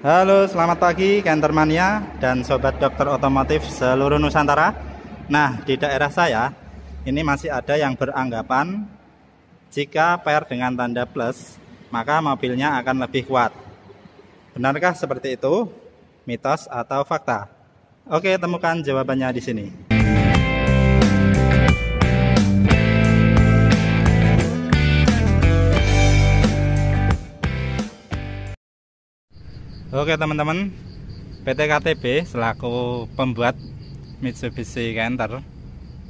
Halo, selamat pagi Kentermania dan sobat dokter otomotif seluruh Nusantara. Nah, di daerah saya ini masih ada yang beranggapan jika pair dengan tanda plus, maka mobilnya akan lebih kuat. Benarkah seperti itu? Mitos atau fakta? Oke, temukan jawabannya di sini. Oke teman-teman PT KTB selaku pembuat Mitsubishi Canter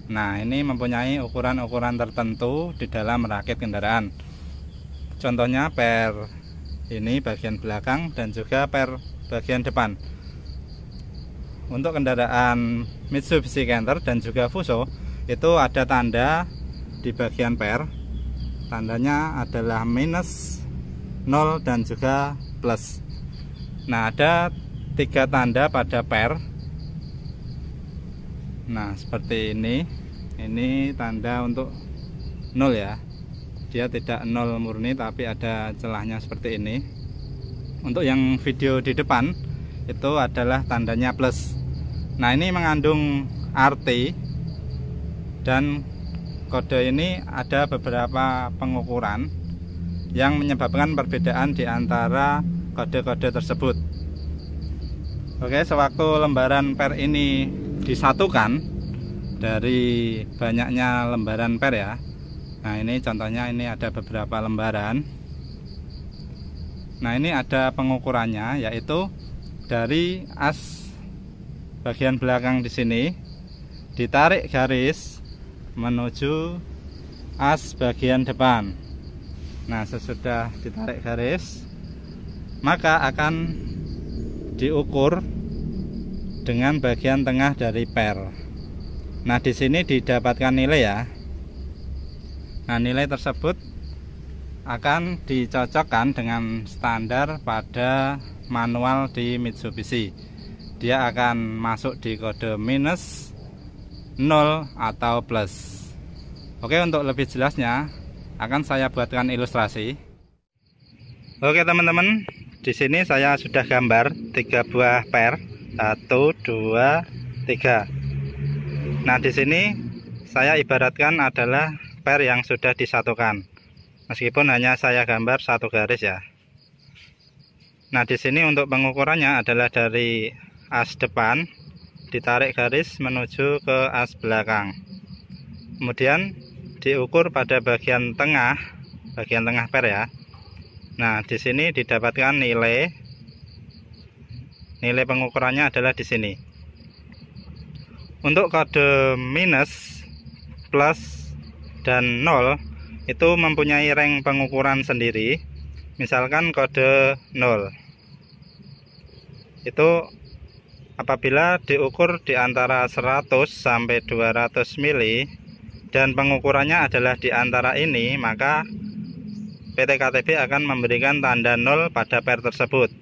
Nah ini mempunyai ukuran-ukuran tertentu di dalam merakit kendaraan Contohnya per ini bagian belakang dan juga per bagian depan Untuk kendaraan Mitsubishi Canter dan juga Fuso Itu ada tanda di bagian per Tandanya adalah minus 0 dan juga plus Nah ada tiga tanda pada per Nah seperti ini Ini tanda untuk nol ya Dia tidak nol murni tapi ada celahnya seperti ini Untuk yang video di depan Itu adalah tandanya plus Nah ini mengandung arti Dan kode ini ada beberapa pengukuran Yang menyebabkan perbedaan di antara kode-kode tersebut Oke sewaktu lembaran per ini disatukan dari banyaknya lembaran per ya Nah ini contohnya ini ada beberapa lembaran Nah ini ada pengukurannya yaitu dari as bagian belakang di sini ditarik garis menuju as bagian depan Nah sesudah ditarik garis maka akan diukur dengan bagian tengah dari per. Nah, di sini didapatkan nilai ya. Nah, nilai tersebut akan dicocokkan dengan standar pada manual di Mitsubishi. Dia akan masuk di kode minus 0 atau plus. Oke, untuk lebih jelasnya akan saya buatkan ilustrasi. Oke, teman-teman, di sini saya sudah gambar tiga buah per satu dua tiga nah di sini saya ibaratkan adalah per yang sudah disatukan meskipun hanya saya gambar satu garis ya nah di sini untuk pengukurannya adalah dari as depan ditarik garis menuju ke as belakang kemudian diukur pada bagian tengah bagian tengah per ya Nah, di sini didapatkan nilai nilai pengukurannya adalah di sini. Untuk kode minus, plus, dan 0 itu mempunyai rang pengukuran sendiri. Misalkan kode 0. Itu apabila diukur di antara 100 sampai 200 mili dan pengukurannya adalah di antara ini, maka PT KTB akan memberikan tanda nol pada pair tersebut.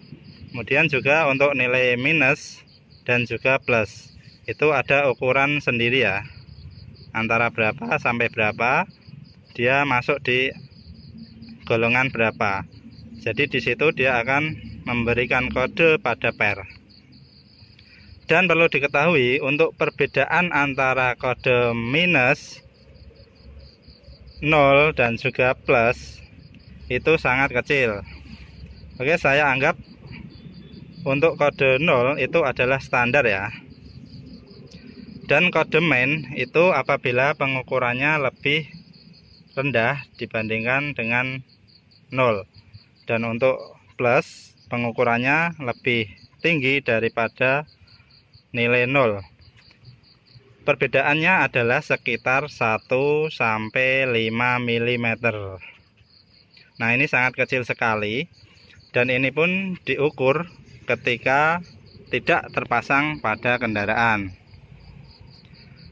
Kemudian juga untuk nilai minus dan juga plus. Itu ada ukuran sendiri ya. Antara berapa sampai berapa dia masuk di golongan berapa. Jadi di situ dia akan memberikan kode pada pair. Dan perlu diketahui untuk perbedaan antara kode minus 0 dan juga plus itu sangat kecil oke saya anggap untuk kode 0 itu adalah standar ya dan kode main itu apabila pengukurannya lebih rendah dibandingkan dengan 0 dan untuk plus pengukurannya lebih tinggi daripada nilai 0 perbedaannya adalah sekitar 1 sampai 5 mm Nah ini sangat kecil sekali dan ini pun diukur ketika tidak terpasang pada kendaraan.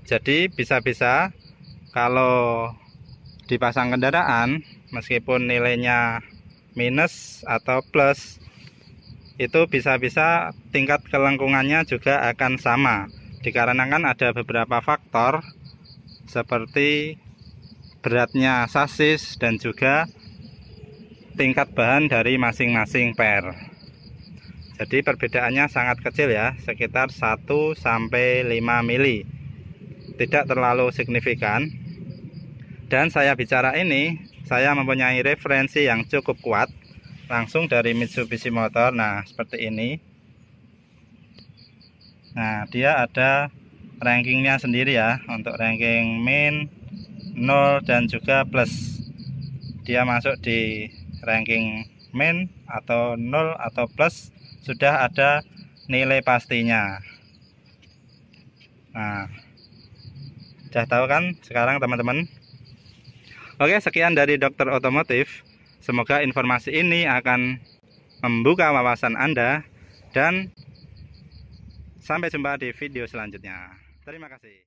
Jadi bisa-bisa kalau dipasang kendaraan meskipun nilainya minus atau plus itu bisa-bisa tingkat kelengkungannya juga akan sama dikarenakan ada beberapa faktor seperti beratnya sasis dan juga tingkat bahan dari masing-masing per jadi perbedaannya sangat kecil ya sekitar 1 sampai 5 mili tidak terlalu signifikan dan saya bicara ini saya mempunyai referensi yang cukup kuat langsung dari Mitsubishi Motor nah seperti ini nah dia ada rankingnya sendiri ya untuk ranking min 0 dan juga plus dia masuk di ranking main atau 0 atau plus sudah ada nilai pastinya nah sudah tahu kan sekarang teman-teman oke sekian dari dokter otomotif semoga informasi ini akan membuka wawasan anda dan sampai jumpa di video selanjutnya terima kasih